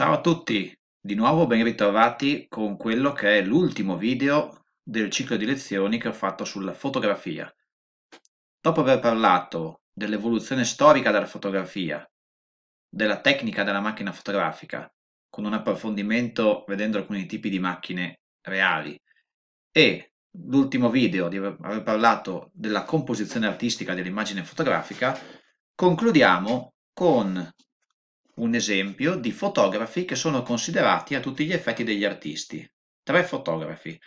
Ciao a tutti, di nuovo ben ritrovati con quello che è l'ultimo video del ciclo di lezioni che ho fatto sulla fotografia. Dopo aver parlato dell'evoluzione storica della fotografia, della tecnica della macchina fotografica, con un approfondimento vedendo alcuni tipi di macchine reali, e l'ultimo video di aver parlato della composizione artistica dell'immagine fotografica, concludiamo con un esempio di fotografi che sono considerati a tutti gli effetti degli artisti, tre fotografi,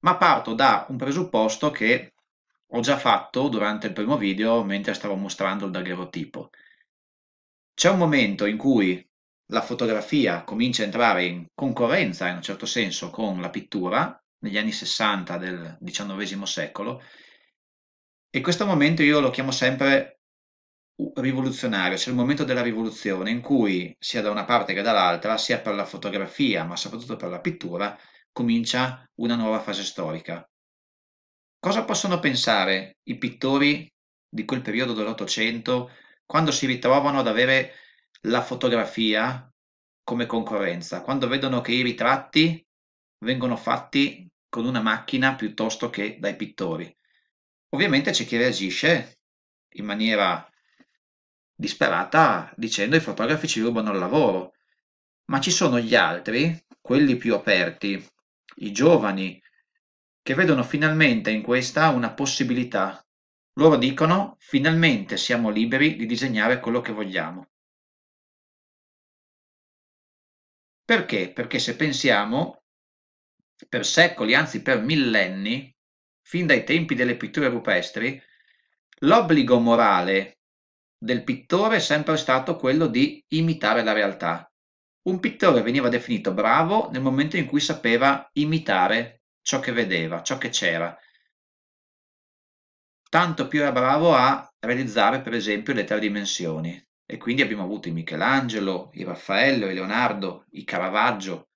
ma parto da un presupposto che ho già fatto durante il primo video mentre stavo mostrando il daguerrotipo. C'è un momento in cui la fotografia comincia a entrare in concorrenza, in un certo senso, con la pittura, negli anni 60 del XIX secolo, e questo momento io lo chiamo sempre rivoluzionario, c'è il momento della rivoluzione in cui sia da una parte che dall'altra, sia per la fotografia ma soprattutto per la pittura, comincia una nuova fase storica. Cosa possono pensare i pittori di quel periodo dell'Ottocento quando si ritrovano ad avere la fotografia come concorrenza, quando vedono che i ritratti vengono fatti con una macchina piuttosto che dai pittori? Ovviamente c'è chi reagisce in maniera disperata dicendo i fotografi ci rubano il lavoro, ma ci sono gli altri, quelli più aperti, i giovani, che vedono finalmente in questa una possibilità. Loro dicono finalmente siamo liberi di disegnare quello che vogliamo. Perché? Perché se pensiamo, per secoli, anzi per millenni, fin dai tempi delle pitture rupestri, l'obbligo morale del pittore è sempre stato quello di imitare la realtà. Un pittore veniva definito bravo nel momento in cui sapeva imitare ciò che vedeva, ciò che c'era. Tanto più era bravo a realizzare, per esempio, le tre dimensioni. E quindi abbiamo avuto i Michelangelo, i Raffaello, i Leonardo, i Caravaggio.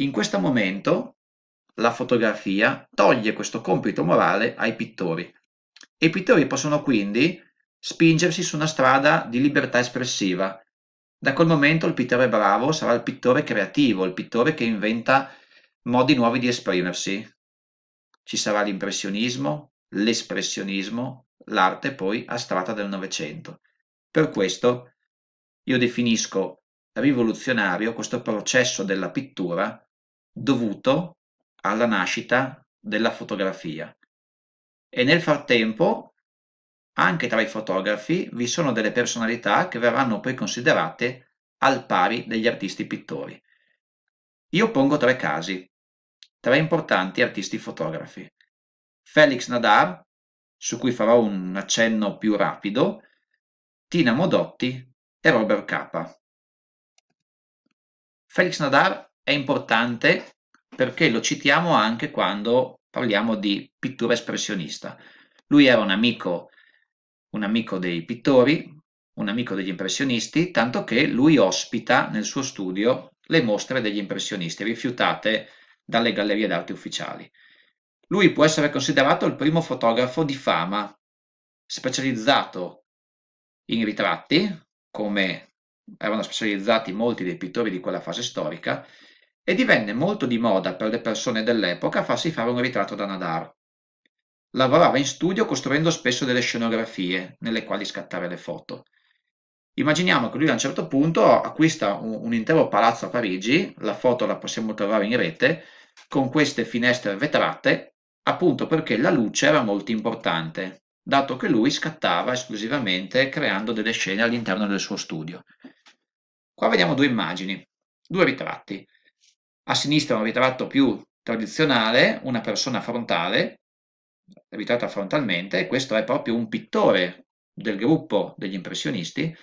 In questo momento la fotografia toglie questo compito morale ai pittori. E i pittori possono quindi spingersi su una strada di libertà espressiva. Da quel momento il pittore bravo sarà il pittore creativo, il pittore che inventa modi nuovi di esprimersi. Ci sarà l'impressionismo, l'espressionismo, l'arte poi astratta del Novecento. Per questo io definisco rivoluzionario questo processo della pittura dovuto alla nascita della fotografia. E nel frattempo anche tra i fotografi vi sono delle personalità che verranno poi considerate al pari degli artisti pittori. Io pongo tre casi, tre importanti artisti fotografi. Felix Nadar, su cui farò un accenno più rapido, Tina Modotti e Robert Capa. Felix Nadar è importante perché lo citiamo anche quando parliamo di pittura espressionista. Lui era un amico un amico dei pittori, un amico degli impressionisti, tanto che lui ospita nel suo studio le mostre degli impressionisti rifiutate dalle gallerie d'arte ufficiali. Lui può essere considerato il primo fotografo di fama specializzato in ritratti, come erano specializzati molti dei pittori di quella fase storica, e divenne molto di moda per le persone dell'epoca farsi fare un ritratto da Nadar. Lavorava in studio costruendo spesso delle scenografie nelle quali scattare le foto. Immaginiamo che lui a un certo punto acquista un, un intero palazzo a Parigi, la foto la possiamo trovare in rete, con queste finestre vetrate, appunto perché la luce era molto importante, dato che lui scattava esclusivamente creando delle scene all'interno del suo studio. Qua vediamo due immagini, due ritratti. A sinistra un ritratto più tradizionale, una persona frontale, ritratta frontalmente, questo è proprio un pittore del gruppo degli impressionisti.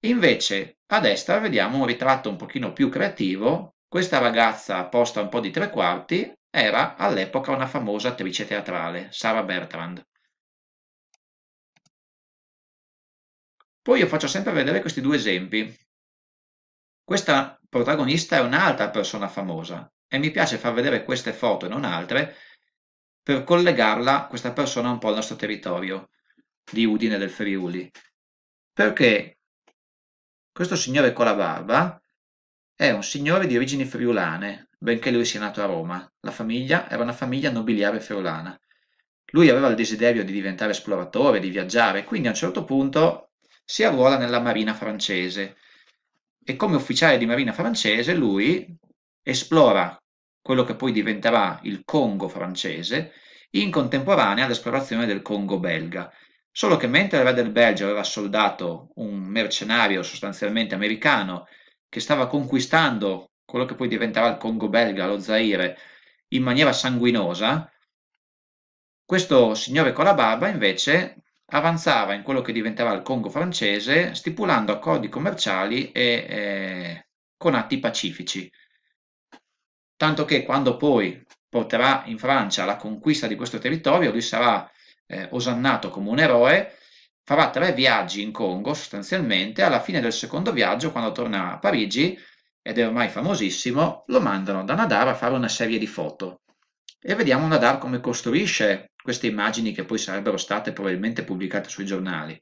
Invece a destra vediamo un ritratto un pochino più creativo, questa ragazza posta un po' di tre quarti era all'epoca una famosa attrice teatrale, Sara Bertrand. Poi io faccio sempre vedere questi due esempi. Questa protagonista è un'altra persona famosa e mi piace far vedere queste foto e non altre per collegarla questa persona un po' al nostro territorio di Udine del Friuli. Perché questo signore con la barba è un signore di origini friulane, benché lui sia nato a Roma. La famiglia era una famiglia nobiliare friulana. Lui aveva il desiderio di diventare esploratore, di viaggiare, quindi a un certo punto si arruola nella marina francese e come ufficiale di marina francese lui esplora quello che poi diventerà il Congo francese, in contemporanea all'esplorazione del Congo belga. Solo che mentre il re del Belgio aveva soldato un mercenario sostanzialmente americano che stava conquistando quello che poi diventerà il Congo belga, lo Zaire, in maniera sanguinosa, questo signore con la barba invece avanzava in quello che diventerà il Congo francese stipulando accordi commerciali e eh, con atti pacifici tanto che quando poi porterà in Francia la conquista di questo territorio, lui sarà eh, osannato come un eroe, farà tre viaggi in Congo sostanzialmente, alla fine del secondo viaggio, quando torna a Parigi, ed è ormai famosissimo, lo mandano da Nadar a fare una serie di foto. E vediamo Nadar come costruisce queste immagini che poi sarebbero state probabilmente pubblicate sui giornali.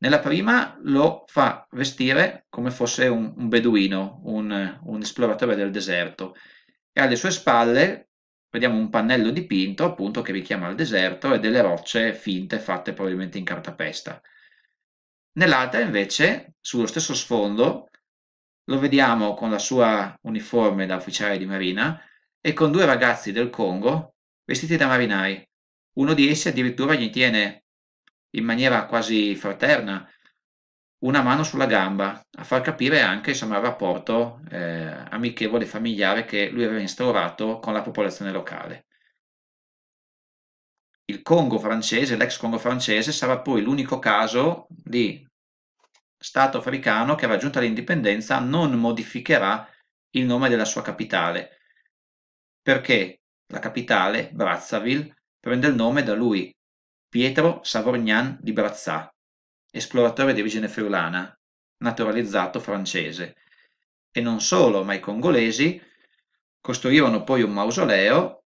Nella prima lo fa vestire come fosse un, un beduino, un, un esploratore del deserto, e alle sue spalle vediamo un pannello dipinto appunto che richiama il deserto e delle rocce finte fatte probabilmente in cartapesta. Nell'altra invece, sullo stesso sfondo, lo vediamo con la sua uniforme da ufficiale di marina e con due ragazzi del Congo vestiti da marinai. Uno di essi addirittura gli tiene in maniera quasi fraterna una mano sulla gamba, a far capire anche insomma, il rapporto eh, amichevole e familiare che lui aveva instaurato con la popolazione locale. Il Congo francese, l'ex Congo francese, sarà poi l'unico caso di Stato africano che raggiunta l'indipendenza non modificherà il nome della sua capitale, perché la capitale, Brazzaville, prende il nome da lui, Pietro Savognan di Brazzà, esploratore di origine friulana, naturalizzato francese. E non solo, ma i congolesi costruirono poi un mausoleo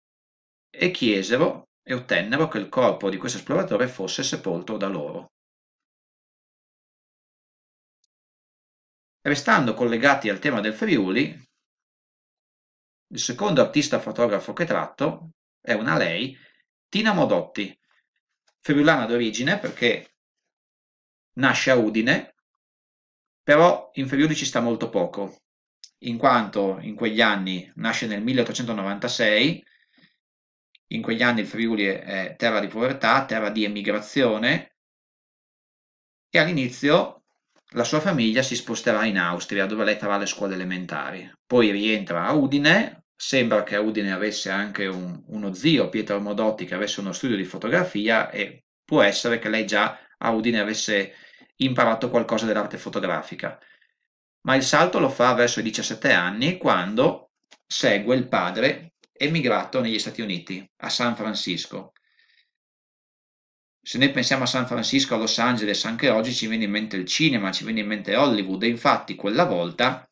e chiesero e ottennero che il corpo di questo esploratore fosse sepolto da loro. Restando collegati al tema del Friuli, il secondo artista fotografo che tratto è una lei, Tina Modotti, friulana d'origine perché Nasce a Udine, però in Friuli ci sta molto poco, in quanto in quegli anni nasce nel 1896, in quegli anni il Friuli è terra di povertà, terra di emigrazione e all'inizio la sua famiglia si sposterà in Austria dove lei farà le scuole elementari, poi rientra a Udine, sembra che a Udine avesse anche un, uno zio, Pietro Modotti, che avesse uno studio di fotografia e può essere che lei già a Udine avesse imparato qualcosa dell'arte fotografica, ma il salto lo fa verso i 17 anni quando segue il padre emigrato negli Stati Uniti, a San Francisco. Se noi pensiamo a San Francisco, a Los Angeles, anche oggi ci viene in mente il cinema, ci viene in mente Hollywood e infatti quella volta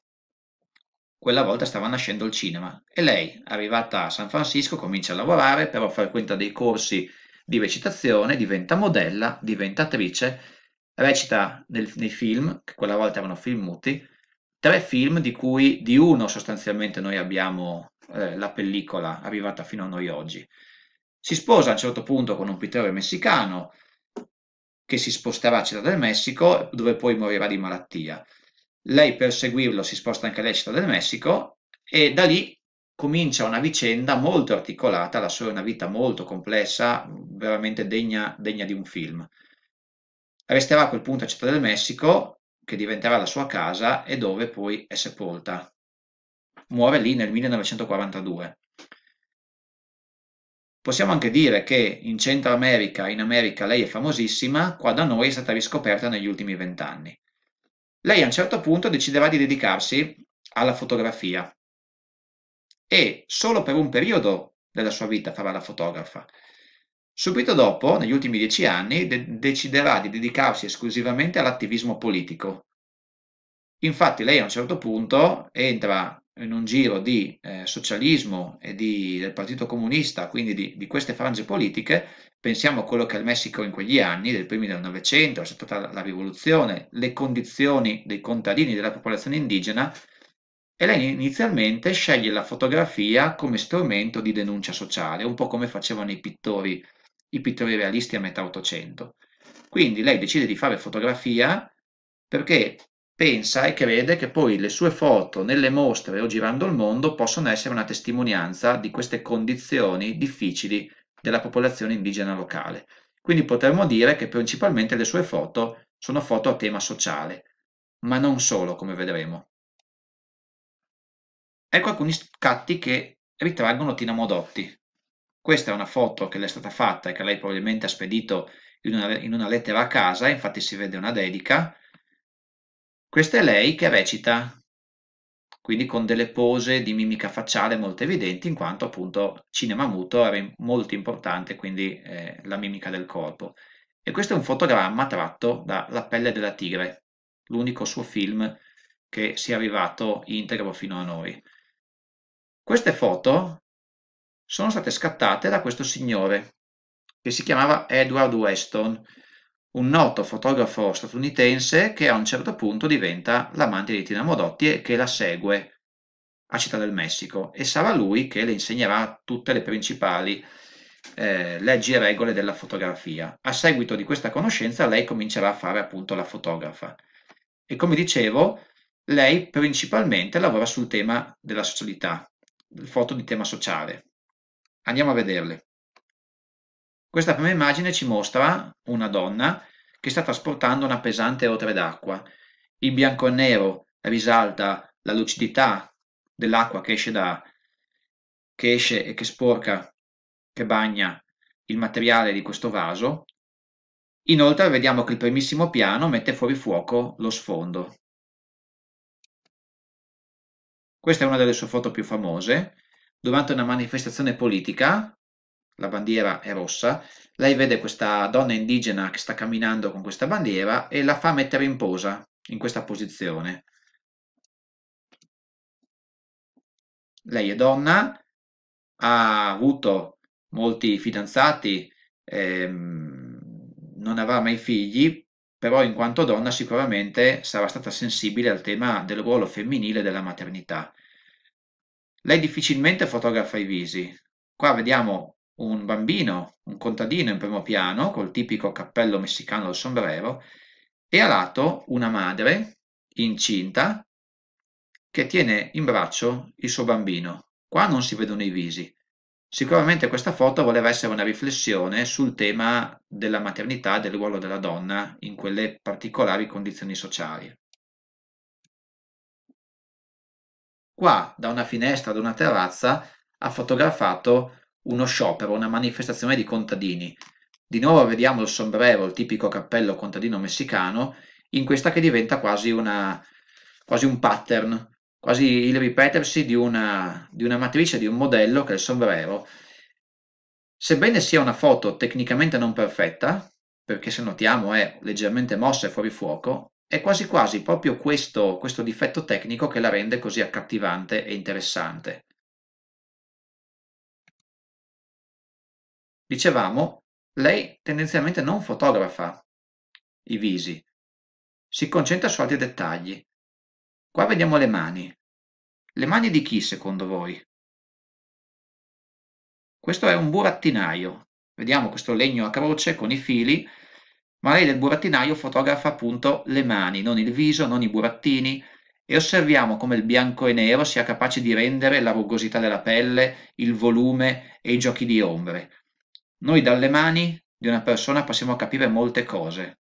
quella volta stava nascendo il cinema e lei, arrivata a San Francisco, comincia a lavorare, però frequenta dei corsi di recitazione, diventa modella, diventa attrice recita nel, nei film, che quella volta erano film muti, tre film di cui di uno sostanzialmente noi abbiamo eh, la pellicola arrivata fino a noi oggi. Si sposa a un certo punto con un pittore messicano che si sposterà a Città del Messico dove poi morirà di malattia. Lei per seguirlo si sposta anche lei a Città del Messico e da lì comincia una vicenda molto articolata, la sua è una vita molto complessa, veramente degna, degna di un film. Resterà a quel punto a Città del Messico, che diventerà la sua casa e dove poi è sepolta. Muore lì nel 1942. Possiamo anche dire che in Centro America, in America, lei è famosissima, qua da noi è stata riscoperta negli ultimi vent'anni. Lei a un certo punto deciderà di dedicarsi alla fotografia e solo per un periodo della sua vita farà la fotografa. Subito dopo, negli ultimi dieci anni, de- deciderà di dedicarsi esclusivamente all'attivismo politico. Infatti lei a un certo punto entra in un giro di eh, socialismo e di, del Partito Comunista, quindi di, di, queste frange politiche, pensiamo a quello che è il Messico in quegli anni, del primi del Novecento, c'è stata la rivoluzione, le condizioni dei contadini, della popolazione indigena, e lei inizialmente sceglie la fotografia come strumento di denuncia sociale, un po' come facevano i pittori i pittori realisti a metà 800. Quindi lei decide di fare fotografia perché pensa e crede che poi le sue foto nelle mostre o girando il mondo possono essere una testimonianza di queste condizioni difficili della popolazione indigena locale. Quindi potremmo dire che principalmente le sue foto sono foto a tema sociale, ma non solo, come vedremo. Ecco alcuni scatti che ritraggono Tina Modotti. Questa è una foto che le è stata fatta e che lei probabilmente ha spedito in una, in una lettera a casa, infatti si vede una dedica. Questa è lei che recita, quindi con delle pose di mimica facciale molto evidenti, in quanto appunto cinema muto era molto importante, quindi eh, la mimica del corpo. E questo è un fotogramma tratto da La pelle della tigre, l'unico suo film che sia arrivato integro fino a noi. Queste foto sono state scattate da questo signore, che si chiamava Edward Weston, un noto fotografo statunitense che a un certo punto diventa l'amante di Tina Modotti e che la segue a Città del Messico e sarà lui che le insegnerà tutte le principali eh, leggi e regole della fotografia. A seguito di questa conoscenza lei comincerà a fare appunto la fotografa e come dicevo lei principalmente lavora sul tema della socialità, foto di tema sociale. Andiamo a vederle. Questa prima immagine ci mostra una donna che sta trasportando una pesante otre d'acqua. In bianco e nero risalta la lucidità dell'acqua che esce, da, che esce e che sporca, che bagna il materiale di questo vaso. Inoltre vediamo che il primissimo piano mette fuori fuoco lo sfondo. Questa è una delle sue foto più famose, durante una manifestazione politica, la bandiera è rossa, lei vede questa donna indigena che sta camminando con questa bandiera e la fa mettere in posa, in questa posizione. Lei è donna, ha avuto molti fidanzati, ehm, non avrà mai figli, però in quanto donna sicuramente sarà stata sensibile al tema del ruolo femminile della maternità lei difficilmente fotografa i visi. Qua vediamo un bambino, un contadino in primo piano, col tipico cappello messicano al sombrero, e a lato una madre incinta che tiene in braccio il suo bambino. Qua non si vedono i visi. Sicuramente questa foto voleva essere una riflessione sul tema della maternità, del ruolo della donna in quelle particolari condizioni sociali. Qua, da una finestra, da una terrazza, ha fotografato uno sciopero, una manifestazione di contadini. Di nuovo vediamo il sombrero, il tipico cappello contadino messicano, in questa che diventa quasi, una, quasi un pattern, quasi il ripetersi di una, di una matrice, di un modello che è il sombrero. Sebbene sia una foto tecnicamente non perfetta, perché se notiamo è leggermente mossa e fuori fuoco, è quasi quasi proprio questo, questo difetto tecnico che la rende così accattivante e interessante. Dicevamo, lei tendenzialmente non fotografa i visi, si concentra su altri dettagli. Qua vediamo le mani. Le mani di chi secondo voi? Questo è un burattinaio. Vediamo questo legno a croce con i fili ma lei del burattinaio fotografa appunto le mani, non il viso, non i burattini, e osserviamo come il bianco e nero sia capace di rendere la rugosità della pelle, il volume e i giochi di ombre. Noi dalle mani di una persona possiamo capire molte cose.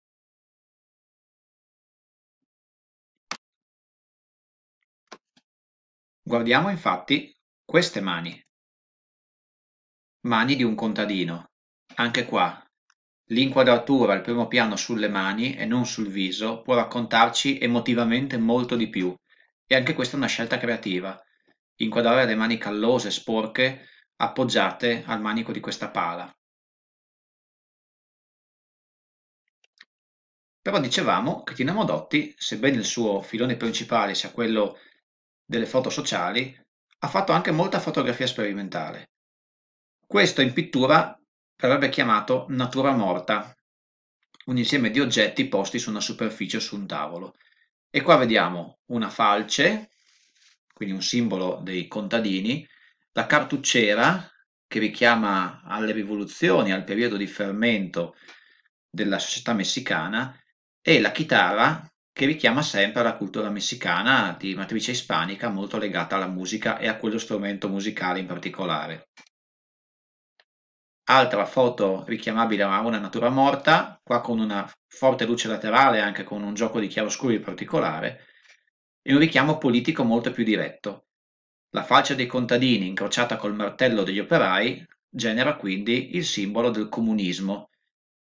Guardiamo infatti queste mani, mani di un contadino. Anche qua L'inquadratura al primo piano sulle mani e non sul viso può raccontarci emotivamente molto di più, e anche questa è una scelta creativa, inquadrare le mani callose, sporche, appoggiate al manico di questa pala. Però dicevamo che Tina Modotti, sebbene il suo filone principale sia quello delle foto sociali, ha fatto anche molta fotografia sperimentale. Questo in pittura verrebbe chiamato natura morta, un insieme di oggetti posti su una superficie o su un tavolo. E qua vediamo una falce, quindi un simbolo dei contadini, la cartucciera che richiama alle rivoluzioni, al periodo di fermento della società messicana, e la chitarra che richiama sempre alla cultura messicana di matrice ispanica molto legata alla musica e a quello strumento musicale in particolare altra foto richiamabile a una natura morta, qua con una forte luce laterale, anche con un gioco di chiaroscuri particolare, e un richiamo politico molto più diretto. La falce dei contadini incrociata col martello degli operai genera quindi il simbolo del comunismo,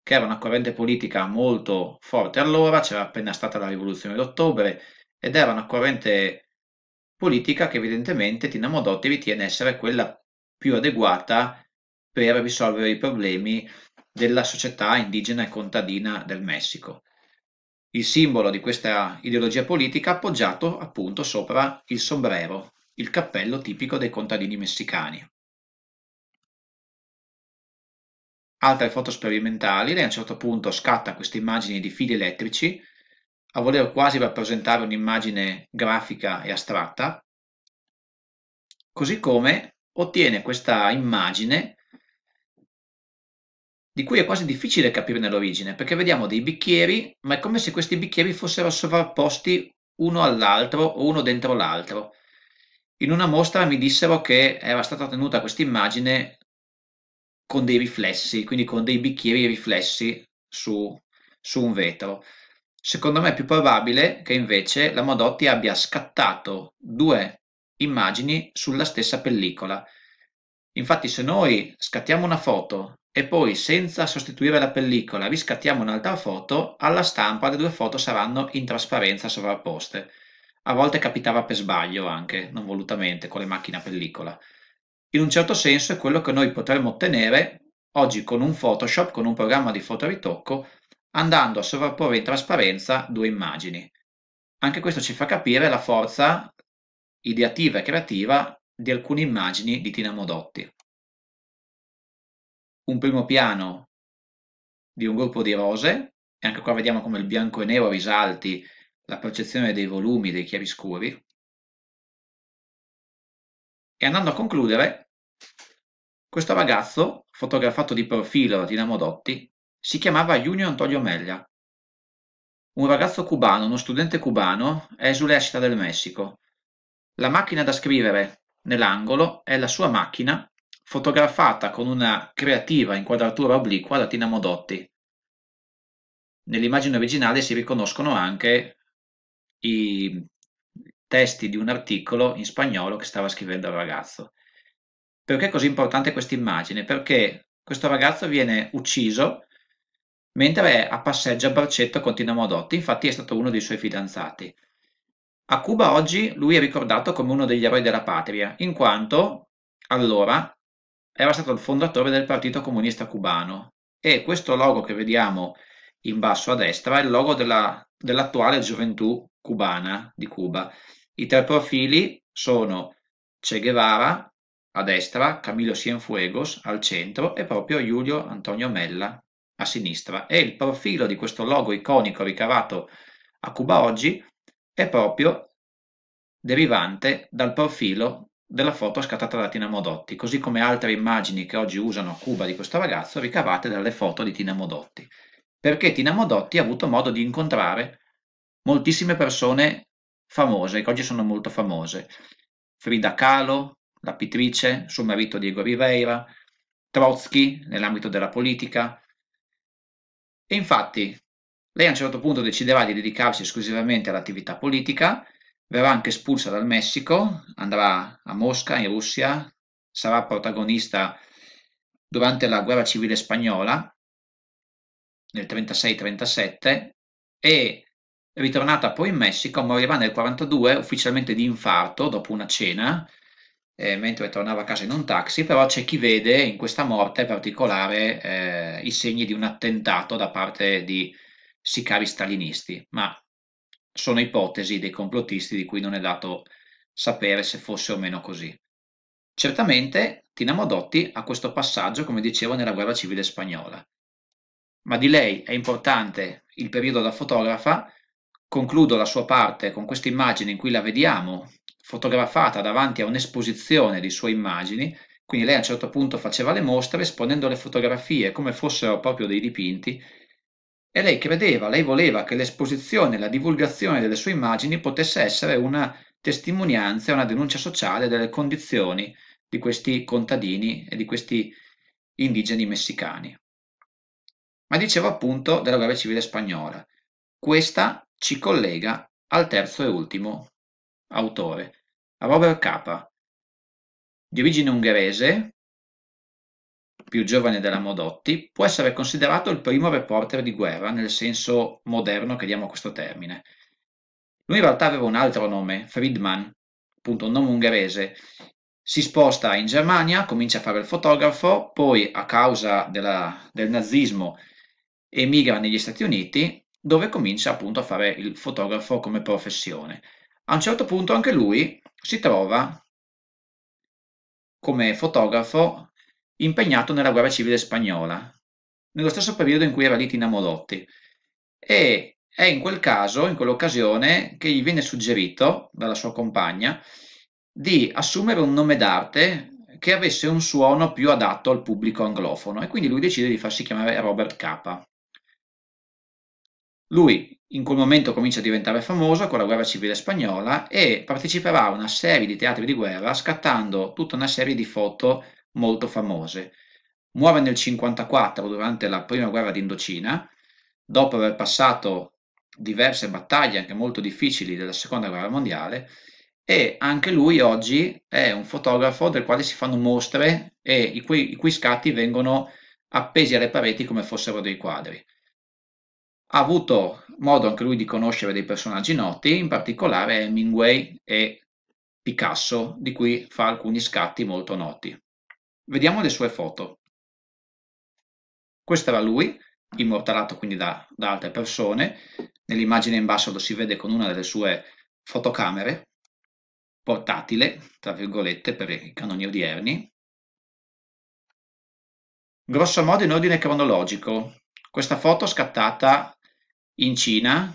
che era una corrente politica molto forte allora, c'era appena stata la rivoluzione d'ottobre, ed era una corrente politica che evidentemente Tina Modotti ritiene essere quella più adeguata per risolvere i problemi della società indigena e contadina del Messico. Il simbolo di questa ideologia politica appoggiato appunto sopra il sombrero, il cappello tipico dei contadini messicani. Altre foto sperimentali, lei a un certo punto scatta queste immagini di fili elettrici, a voler quasi rappresentare un'immagine grafica e astratta, così come ottiene questa immagine di cui è quasi difficile capirne l'origine, perché vediamo dei bicchieri, ma è come se questi bicchieri fossero sovrapposti uno all'altro o uno dentro l'altro. In una mostra mi dissero che era stata tenuta questa immagine con dei riflessi, quindi con dei bicchieri riflessi su, su un vetro. Secondo me è più probabile che invece la Modotti abbia scattato due immagini sulla stessa pellicola. Infatti, se noi scattiamo una foto e poi senza sostituire la pellicola riscattiamo un'altra foto, alla stampa le due foto saranno in trasparenza sovrapposte. A volte capitava per sbaglio anche, non volutamente, con le macchine a pellicola. In un certo senso è quello che noi potremmo ottenere oggi con un Photoshop, con un programma di fotoritocco, andando a sovrapporre in trasparenza due immagini. Anche questo ci fa capire la forza ideativa e creativa di alcune immagini di Tina Modotti un primo piano di un gruppo di rose, e anche qua vediamo come il bianco e nero risalti la percezione dei volumi dei chiariscuri e andando a concludere, questo ragazzo, fotografato di profilo da Dinamo Dotti si chiamava Junio Antonio Meglia, un ragazzo cubano, uno studente cubano, esule a Città del Messico. La macchina da scrivere nell'angolo è la sua macchina fotografata con una creativa inquadratura obliqua da Tina Modotti. Nell'immagine originale si riconoscono anche i testi di un articolo in spagnolo che stava scrivendo il ragazzo. Perché è così importante questa immagine? Perché questo ragazzo viene ucciso mentre è a passeggio a Barcetto con Tina Modotti, infatti è stato uno dei suoi fidanzati. A Cuba oggi lui è ricordato come uno degli eroi della patria, in quanto allora era stato il fondatore del Partito Comunista Cubano e questo logo che vediamo in basso a destra è il logo della, dell'attuale gioventù cubana di Cuba. I tre profili sono Che Guevara a destra, Camilo Cienfuegos al centro e proprio Giulio Antonio Mella a sinistra e il profilo di questo logo iconico ricavato a Cuba oggi è proprio derivante dal profilo della foto scattata da Tina Modotti, così come altre immagini che oggi usano a Cuba di questo ragazzo ricavate dalle foto di Tina Modotti, perché Tina Modotti ha avuto modo di incontrare moltissime persone famose, che oggi sono molto famose, Frida Kahlo, la pittrice, suo marito Diego Rivera, Trotsky nell'ambito della politica. E infatti lei a un certo punto deciderà di dedicarsi esclusivamente all'attività politica Verrà anche espulsa dal Messico, andrà a Mosca, in Russia, sarà protagonista durante la guerra civile spagnola nel 36-37 e ritornata poi in Messico morirà nel 42 ufficialmente di infarto dopo una cena eh, mentre tornava a casa in un taxi, però c'è chi vede in questa morte particolare eh, i segni di un attentato da parte di sicari stalinisti, ma sono ipotesi dei complottisti di cui non è dato sapere se fosse o meno così. Certamente Tina Modotti ha questo passaggio, come dicevo, nella guerra civile spagnola, ma di lei è importante il periodo da fotografa. Concludo la sua parte con questa immagine in cui la vediamo fotografata davanti a un'esposizione di sue immagini, quindi lei a un certo punto faceva le mostre esponendo le fotografie come fossero proprio dei dipinti e lei credeva, lei voleva che l'esposizione e la divulgazione delle sue immagini potesse essere una testimonianza, una denuncia sociale delle condizioni di questi contadini e di questi indigeni messicani. Ma dicevo appunto della guerra civile spagnola. Questa ci collega al terzo e ultimo autore, Robert Capa, di origine ungherese, più giovane della Modotti, può essere considerato il primo reporter di guerra nel senso moderno che diamo a questo termine. Lui in realtà aveva un altro nome, Friedman, appunto un nome ungherese. Si sposta in Germania, comincia a fare il fotografo, poi a causa della, del nazismo emigra negli Stati Uniti dove comincia appunto a fare il fotografo come professione. A un certo punto anche lui si trova come fotografo impegnato nella guerra civile spagnola, nello stesso periodo in cui era lì Tina Molotti. E è in quel caso, in quell'occasione, che gli viene suggerito dalla sua compagna di assumere un nome d'arte che avesse un suono più adatto al pubblico anglofono e quindi lui decide di farsi chiamare Robert Capa. Lui in quel momento comincia a diventare famoso con la guerra civile spagnola e parteciperà a una serie di teatri di guerra scattando tutta una serie di foto molto famose. Muore nel 1954 durante la prima guerra d'Indocina, dopo aver passato diverse battaglie anche molto difficili della seconda guerra mondiale e anche lui oggi è un fotografo del quale si fanno mostre e i cui, i cui scatti vengono appesi alle pareti come fossero dei quadri. Ha avuto modo anche lui di conoscere dei personaggi noti, in particolare Hemingway e Picasso, di cui fa alcuni scatti molto noti. Vediamo le sue foto. Questo era lui, immortalato quindi da, da altre persone. Nell'immagine in basso lo si vede con una delle sue fotocamere portatile, tra virgolette, per i canoni odierni. Grosso modo in ordine cronologico. Questa foto scattata in Cina,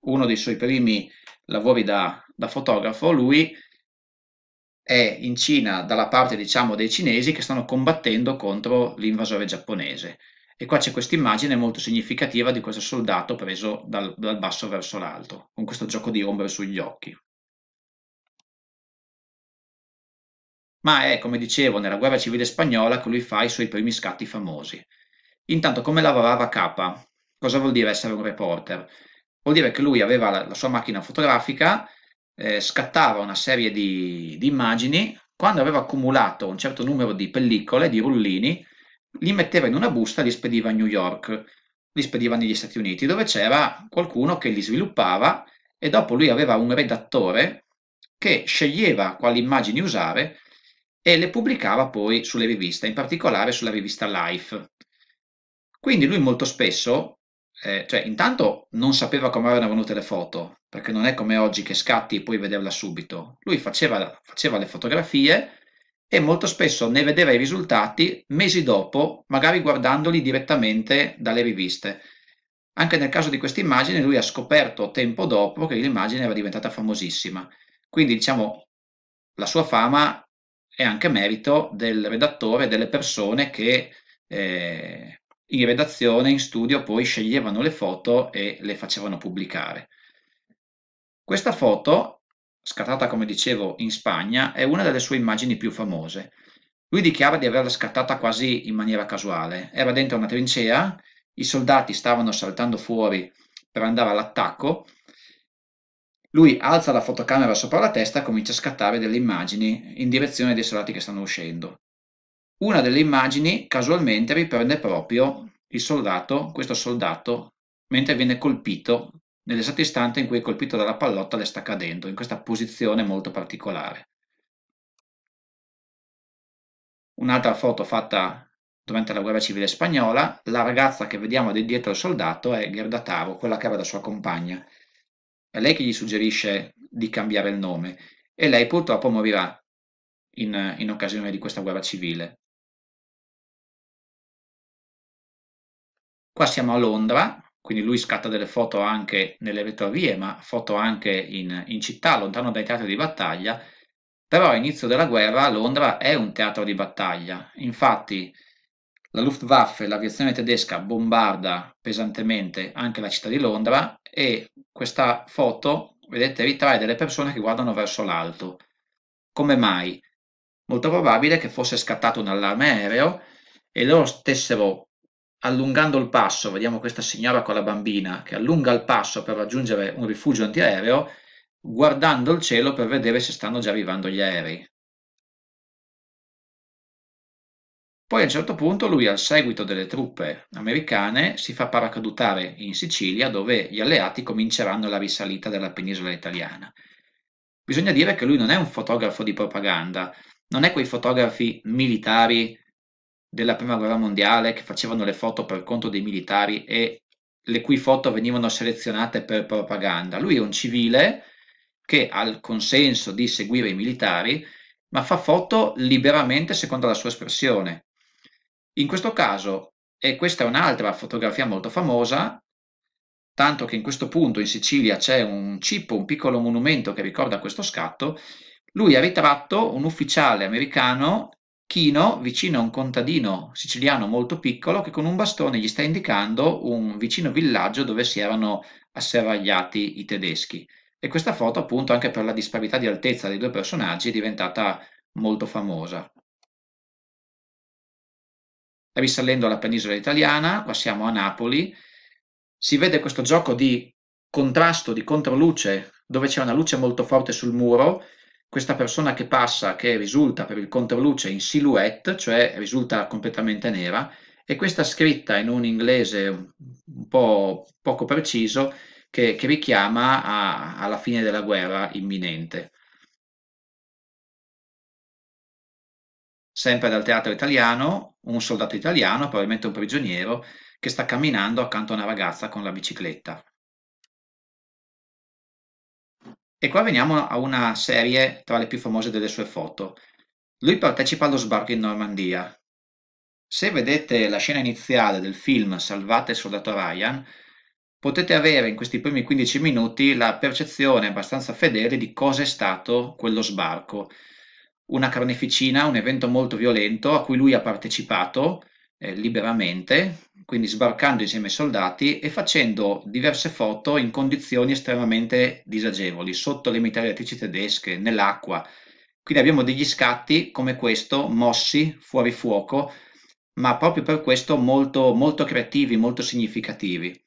uno dei suoi primi lavori da, da fotografo, lui è in Cina dalla parte diciamo dei cinesi che stanno combattendo contro l'invasore giapponese e qua c'è questa immagine molto significativa di questo soldato preso dal, dal basso verso l'alto con questo gioco di ombre sugli occhi ma è come dicevo nella guerra civile spagnola che lui fa i suoi primi scatti famosi intanto come lavorava K cosa vuol dire essere un reporter? vuol dire che lui aveva la, la sua macchina fotografica eh, scattava una serie di, di immagini, quando aveva accumulato un certo numero di pellicole, di rullini, li metteva in una busta e li spediva a New York, li spediva negli Stati Uniti, dove c'era qualcuno che li sviluppava e dopo lui aveva un redattore che sceglieva quali immagini usare e le pubblicava poi sulle riviste, in particolare sulla rivista Life. Quindi lui molto spesso eh, cioè intanto non sapeva come erano venute le foto, perché non è come oggi che scatti e puoi vederla subito. Lui faceva, faceva le fotografie e molto spesso ne vedeva i risultati mesi dopo, magari guardandoli direttamente dalle riviste. Anche nel caso di questa immagine lui ha scoperto tempo dopo che l'immagine era diventata famosissima. Quindi diciamo la sua fama è anche merito del redattore, delle persone che eh, in redazione, in studio, poi sceglievano le foto e le facevano pubblicare. Questa foto, scattata come dicevo in Spagna, è una delle sue immagini più famose. Lui dichiara di averla scattata quasi in maniera casuale. Era dentro una trincea, i soldati stavano saltando fuori per andare all'attacco. Lui alza la fotocamera sopra la testa e comincia a scattare delle immagini in direzione dei soldati che stanno uscendo. Una delle immagini casualmente riprende proprio il soldato, questo soldato, mentre viene colpito nell'esatto istante in cui è colpito dalla pallotta le sta cadendo, in questa posizione molto particolare. Un'altra foto fatta durante la guerra civile spagnola, la ragazza che vediamo di dietro al soldato è Gerda Taro, quella che era la sua compagna. È lei che gli suggerisce di cambiare il nome e lei purtroppo morirà in, in occasione di questa guerra civile. Qua siamo a Londra, quindi lui scatta delle foto anche nelle retrovie, ma foto anche in, in città, lontano dai teatri di battaglia, però all'inizio della guerra Londra è un teatro di battaglia, infatti la Luftwaffe, l'aviazione tedesca, bombarda pesantemente anche la città di Londra e questa foto, vedete, ritrae delle persone che guardano verso l'alto. Come mai? Molto probabile che fosse scattato un allarme aereo e loro stessero allungando il passo, vediamo questa signora con la bambina che allunga il passo per raggiungere un rifugio antiaereo, guardando il cielo per vedere se stanno già arrivando gli aerei. Poi a un certo punto lui al seguito delle truppe americane si fa paracadutare in Sicilia dove gli alleati cominceranno la risalita della penisola italiana. Bisogna dire che lui non è un fotografo di propaganda, non è quei fotografi militari della prima guerra mondiale che facevano le foto per conto dei militari e le cui foto venivano selezionate per propaganda. Lui è un civile che ha il consenso di seguire i militari, ma fa foto liberamente secondo la sua espressione. In questo caso, e questa è un'altra fotografia molto famosa, tanto che in questo punto in Sicilia c'è un cippo, un piccolo monumento che ricorda questo scatto, lui ha ritratto un ufficiale americano Chino vicino a un contadino siciliano molto piccolo che con un bastone gli sta indicando un vicino villaggio dove si erano asserragliati i tedeschi. E questa foto, appunto, anche per la disparità di altezza dei due personaggi, è diventata molto famosa. Risalendo alla penisola italiana, qua siamo a Napoli, si vede questo gioco di contrasto, di controluce, dove c'è una luce molto forte sul muro questa persona che passa, che risulta per il controluce in silhouette, cioè risulta completamente nera, e questa scritta in un inglese un po' poco preciso che, che richiama a, alla fine della guerra imminente. Sempre dal teatro italiano, un soldato italiano, probabilmente un prigioniero, che sta camminando accanto a una ragazza con la bicicletta. E qua veniamo a una serie tra le più famose delle sue foto. Lui partecipa allo sbarco in Normandia. Se vedete la scena iniziale del film Salvate il soldato Ryan, potete avere in questi primi 15 minuti la percezione abbastanza fedele di cosa è stato quello sbarco. Una carneficina, un evento molto violento a cui lui ha partecipato eh, liberamente, quindi sbarcando insieme ai soldati e facendo diverse foto in condizioni estremamente disagevoli, sotto le mitragliatrici tedesche, nell'acqua. Quindi abbiamo degli scatti come questo, mossi, fuori fuoco, ma proprio per questo molto, molto creativi, molto significativi.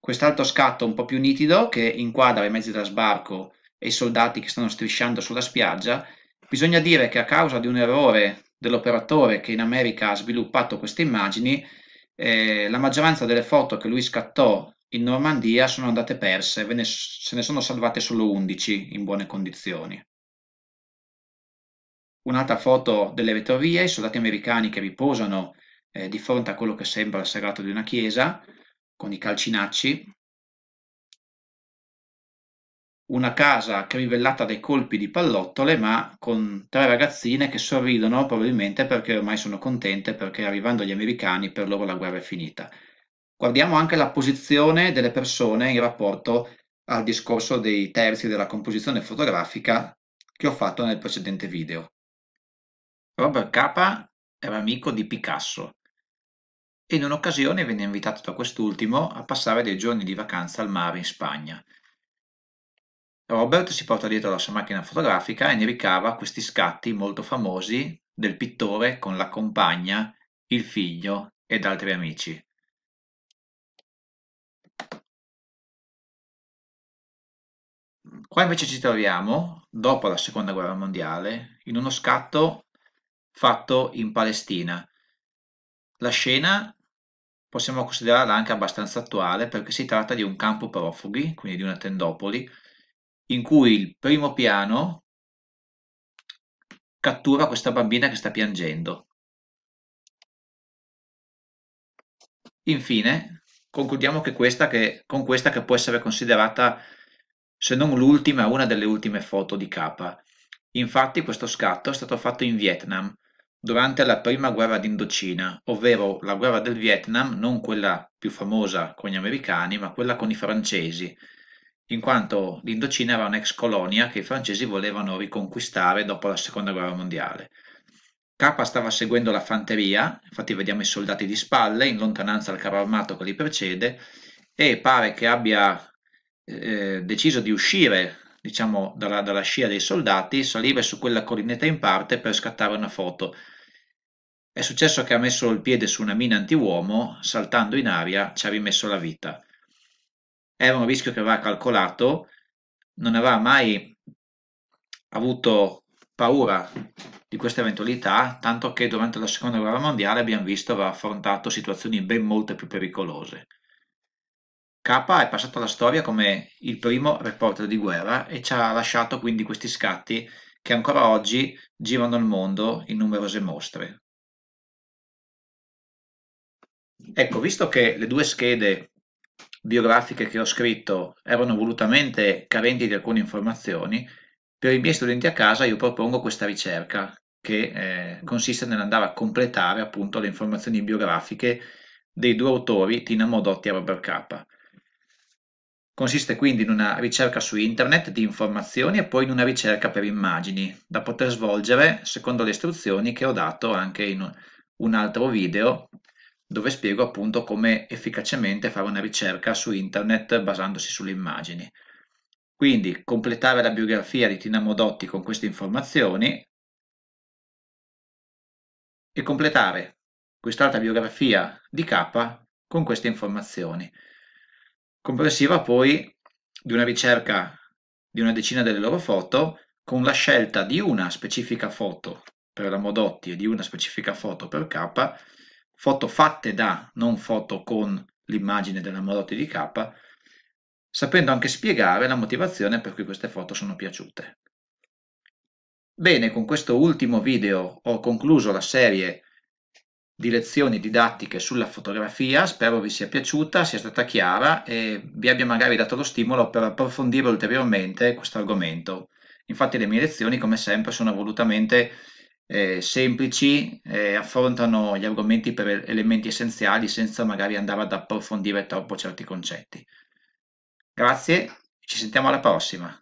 Quest'altro scatto un po' più nitido che inquadra i mezzi da sbarco e i soldati che stanno strisciando sulla spiaggia. Bisogna dire che a causa di un errore dell'operatore che in America ha sviluppato queste immagini, eh, la maggioranza delle foto che lui scattò in Normandia sono andate perse, ne, se ne sono salvate solo 11 in buone condizioni. Un'altra foto delle retrovie, i soldati americani che riposano eh, di fronte a quello che sembra il serrato di una chiesa, con i calcinacci, una casa crivellata dai colpi di pallottole, ma con tre ragazzine che sorridono probabilmente perché ormai sono contente perché arrivando gli americani per loro la guerra è finita. Guardiamo anche la posizione delle persone in rapporto al discorso dei terzi della composizione fotografica che ho fatto nel precedente video. Robert Capa era amico di Picasso e in un'occasione venne invitato da quest'ultimo a passare dei giorni di vacanza al mare in Spagna. Robert si porta dietro la sua macchina fotografica e ne ricava questi scatti molto famosi del pittore con la compagna, il figlio ed altri amici. Qua invece ci troviamo, dopo la seconda guerra mondiale, in uno scatto fatto in Palestina. La scena possiamo considerarla anche abbastanza attuale perché si tratta di un campo profughi, quindi di una tendopoli, in cui il primo piano cattura questa bambina che sta piangendo. Infine, concludiamo che questa che, con questa che può essere considerata, se non l'ultima, una delle ultime foto di K. Infatti questo scatto è stato fatto in Vietnam, durante la prima guerra d'Indocina, ovvero la guerra del Vietnam, non quella più famosa con gli americani, ma quella con i francesi, in quanto l'Indocina era un'ex colonia che i francesi volevano riconquistare dopo la seconda guerra mondiale. K stava seguendo la fanteria, infatti vediamo i soldati di spalle in lontananza al carro armato che li precede e pare che abbia eh, deciso di uscire diciamo, dalla, dalla scia dei soldati, salire su quella collinetta in parte per scattare una foto. È successo che ha messo il piede su una mina antiuomo, saltando in aria ci ha rimesso la vita era un rischio che aveva calcolato, non aveva mai avuto paura di questa eventualità, tanto che durante la seconda guerra mondiale abbiamo visto aveva affrontato situazioni ben molte più pericolose. K è passato alla storia come il primo reporter di guerra e ci ha lasciato quindi questi scatti che ancora oggi girano il mondo in numerose mostre. Ecco, visto che le due schede biografiche che ho scritto erano volutamente carenti di alcune informazioni, per i miei studenti a casa io propongo questa ricerca che eh, consiste nell'andare a completare appunto le informazioni biografiche dei due autori Tina Modotti e Robert Capa. Consiste quindi in una ricerca su internet di informazioni e poi in una ricerca per immagini da poter svolgere secondo le istruzioni che ho dato anche in un altro video dove spiego appunto come efficacemente fare una ricerca su internet basandosi sulle immagini. Quindi completare la biografia di Tina Modotti con queste informazioni e completare quest'altra biografia di K con queste informazioni, comprensiva poi di una ricerca di una decina delle loro foto con la scelta di una specifica foto per la Modotti e di una specifica foto per K foto fatte da, non foto con l'immagine della Marotti di K, sapendo anche spiegare la motivazione per cui queste foto sono piaciute. Bene, con questo ultimo video ho concluso la serie di lezioni didattiche sulla fotografia, spero vi sia piaciuta, sia stata chiara e vi abbia magari dato lo stimolo per approfondire ulteriormente questo argomento. Infatti le mie lezioni, come sempre, sono volutamente eh, semplici, eh, affrontano gli argomenti per elementi essenziali senza magari andare ad approfondire troppo certi concetti. Grazie, ci sentiamo alla prossima.